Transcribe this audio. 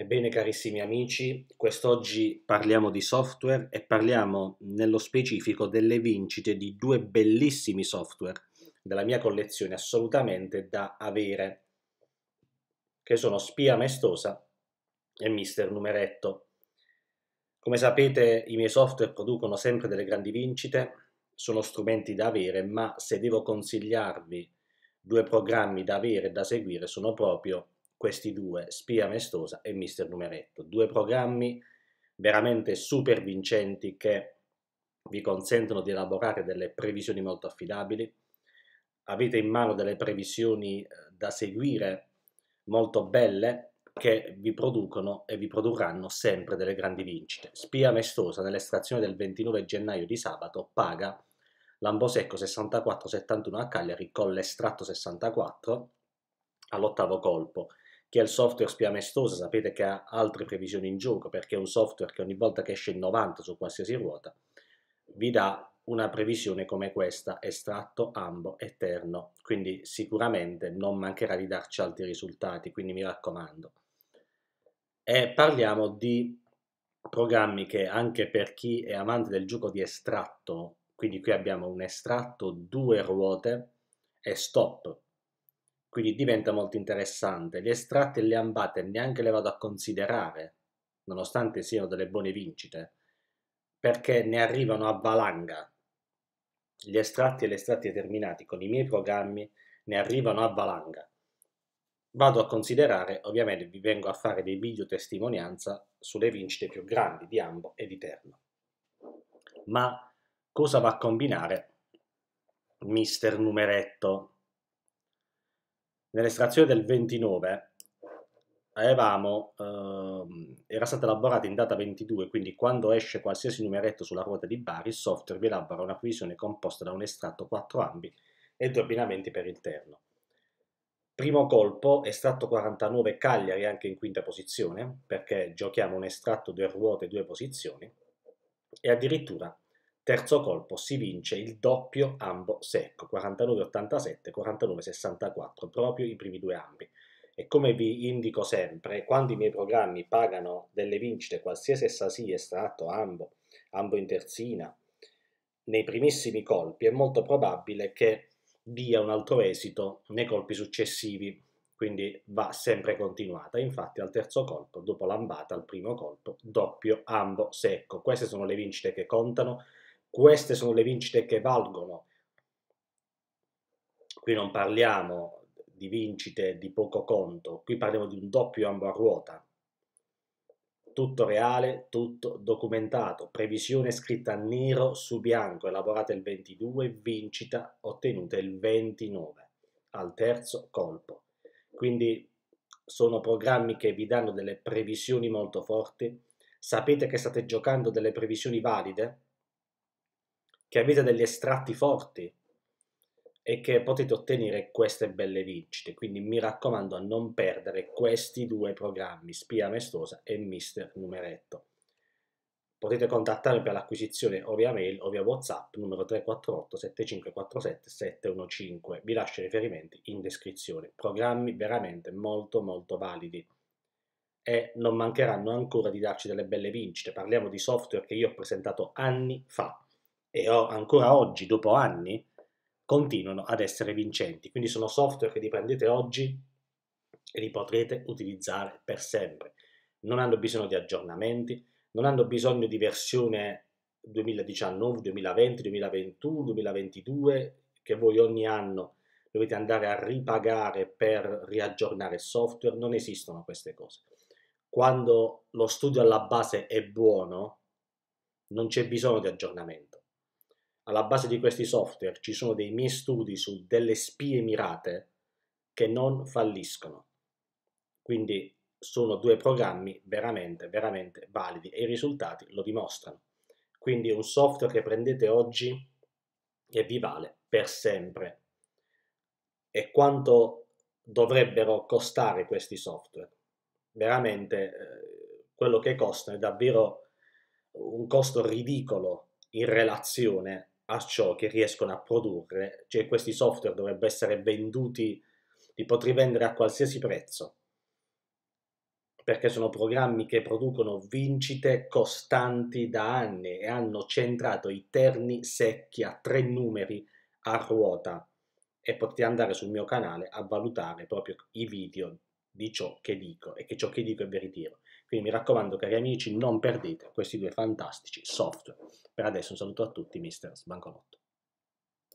Ebbene carissimi amici, quest'oggi parliamo di software e parliamo nello specifico delle vincite di due bellissimi software della mia collezione assolutamente da avere, che sono Spia Maestosa e Mister Numeretto. Come sapete i miei software producono sempre delle grandi vincite, sono strumenti da avere, ma se devo consigliarvi due programmi da avere e da seguire sono proprio questi due, Spia Mestosa e Mister Numeretto. Due programmi veramente super vincenti che vi consentono di elaborare delle previsioni molto affidabili, avete in mano delle previsioni eh, da seguire molto belle che vi producono e vi produrranno sempre delle grandi vincite. Spia Mestosa nell'estrazione del 29 gennaio di sabato paga Lambosecco 64-71 a Cagliari con l'estratto 64 all'ottavo colpo che è il software spia amestoso, sapete che ha altre previsioni in gioco, perché è un software che ogni volta che esce il 90 su qualsiasi ruota, vi dà una previsione come questa, estratto, ambo, eterno, quindi sicuramente non mancherà di darci altri risultati, quindi mi raccomando. E parliamo di programmi che anche per chi è amante del gioco di estratto, quindi qui abbiamo un estratto, due ruote e stop, quindi diventa molto interessante. Gli estratti e le ambate neanche le vado a considerare, nonostante siano delle buone vincite, perché ne arrivano a valanga. Gli estratti e gli estratti determinati con i miei programmi ne arrivano a valanga. Vado a considerare, ovviamente vi vengo a fare dei video testimonianza sulle vincite più grandi di Ambo e di Terno. Ma cosa va a combinare mister numeretto nell'estrazione del 29 avevamo, ehm, era stata elaborata in data 22, quindi quando esce qualsiasi numeretto sulla ruota di Bari, il software vi elabora una divisione composta da un estratto 4 ambi e due abbinamenti per interno. Primo colpo, estratto 49 Cagliari anche in quinta posizione, perché giochiamo un estratto due ruote e due posizioni, e addirittura Terzo colpo si vince il doppio ambo secco, 49,87, 49,64, proprio i primi due ambi. E come vi indico sempre, quando i miei programmi pagano delle vincite, qualsiasi essa sia, estratto, ambo, ambo in terzina, nei primissimi colpi, è molto probabile che dia un altro esito nei colpi successivi, quindi va sempre continuata. Infatti al terzo colpo, dopo l'ambata, al primo colpo, doppio ambo secco. Queste sono le vincite che contano queste sono le vincite che valgono. Qui non parliamo di vincite di poco conto, qui parliamo di un doppio ambo a ruota. Tutto reale, tutto documentato, previsione scritta nero su bianco, elaborata il 22, vincita ottenuta il 29, al terzo colpo. Quindi sono programmi che vi danno delle previsioni molto forti. Sapete che state giocando delle previsioni valide? che avete degli estratti forti e che potete ottenere queste belle vincite. Quindi mi raccomando a non perdere questi due programmi, Spia Mestosa e Mister Numeretto. Potete contattarmi per l'acquisizione o via mail o via WhatsApp numero 348 7547 715. Vi lascio i riferimenti in descrizione. Programmi veramente molto molto validi e non mancheranno ancora di darci delle belle vincite. Parliamo di software che io ho presentato anni fa e ho, ancora oggi, dopo anni, continuano ad essere vincenti. Quindi sono software che li prendete oggi e li potrete utilizzare per sempre. Non hanno bisogno di aggiornamenti, non hanno bisogno di versione 2019, 2020, 2021, 2022, che voi ogni anno dovete andare a ripagare per riaggiornare il software, non esistono queste cose. Quando lo studio alla base è buono, non c'è bisogno di aggiornamento alla base di questi software ci sono dei miei studi su delle spie mirate che non falliscono. Quindi sono due programmi veramente, veramente validi e i risultati lo dimostrano. Quindi un software che prendete oggi e vi vale per sempre. E quanto dovrebbero costare questi software? Veramente eh, quello che costano è davvero un costo ridicolo in relazione a ciò che riescono a produrre, cioè questi software dovrebbero essere venduti, li potrei vendere a qualsiasi prezzo, perché sono programmi che producono vincite costanti da anni e hanno centrato i terni secchi a tre numeri a ruota e potete andare sul mio canale a valutare proprio i video di ciò che dico e che ciò che dico è veritiero. Quindi mi raccomando, cari amici, non perdete questi due fantastici software. Per adesso un saluto a tutti, mister Sbanconotto.